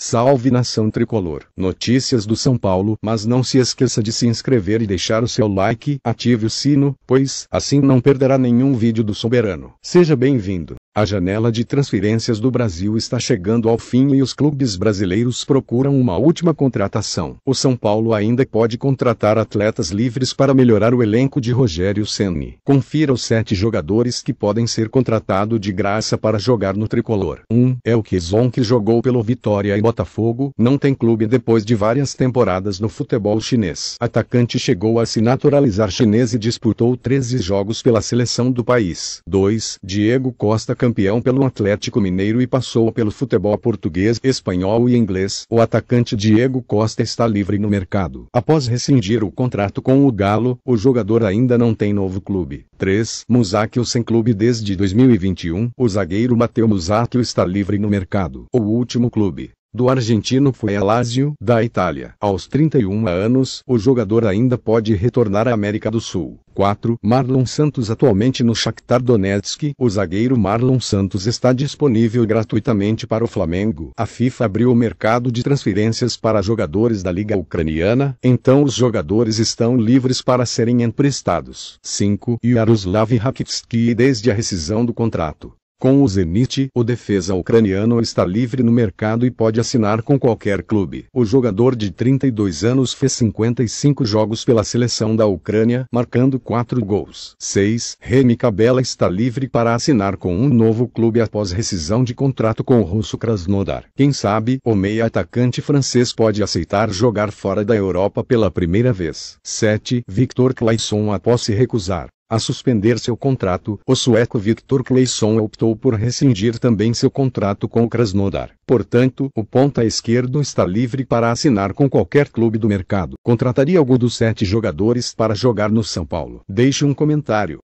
Salve nação tricolor. Notícias do São Paulo, mas não se esqueça de se inscrever e deixar o seu like, ative o sino, pois assim não perderá nenhum vídeo do soberano. Seja bem-vindo. A janela de transferências do Brasil está chegando ao fim e os clubes brasileiros procuram uma última contratação. O São Paulo ainda pode contratar atletas livres para melhorar o elenco de Rogério Ceni. Confira os sete jogadores que podem ser contratados de graça para jogar no tricolor. 1. Um, é o Kizon que jogou pelo Vitória e Botafogo, não tem clube depois de várias temporadas no futebol chinês. Atacante chegou a se naturalizar chinês e disputou 13 jogos pela seleção do país. 2. Diego Costa campeão pelo Atlético Mineiro e passou pelo futebol português, espanhol e inglês. O atacante Diego Costa está livre no mercado. Após rescindir o contrato com o Galo, o jogador ainda não tem novo clube. 3. Musacchio sem clube desde 2021. O zagueiro Mateu Musacchio está livre no mercado. O último clube do argentino foi a Lazio da Itália. Aos 31 anos, o jogador ainda pode retornar à América do Sul. 4. Marlon Santos atualmente no Shakhtar Donetsk. O zagueiro Marlon Santos está disponível gratuitamente para o Flamengo. A FIFA abriu o mercado de transferências para jogadores da Liga Ucraniana, então os jogadores estão livres para serem emprestados. 5. Yaroslav Rakitski desde a rescisão do contrato. Com o Zenit, o defesa ucraniano está livre no mercado e pode assinar com qualquer clube. O jogador de 32 anos fez 55 jogos pela seleção da Ucrânia, marcando 4 gols. 6. Remy Cabela está livre para assinar com um novo clube após rescisão de contrato com o russo Krasnodar. Quem sabe, o meia atacante francês pode aceitar jogar fora da Europa pela primeira vez. 7. Victor Claisson após se recusar a suspender seu contrato, o sueco Victor Cleisson optou por rescindir também seu contrato com o Krasnodar. Portanto, o ponta esquerdo está livre para assinar com qualquer clube do mercado. Contrataria algum dos sete jogadores para jogar no São Paulo. Deixe um comentário.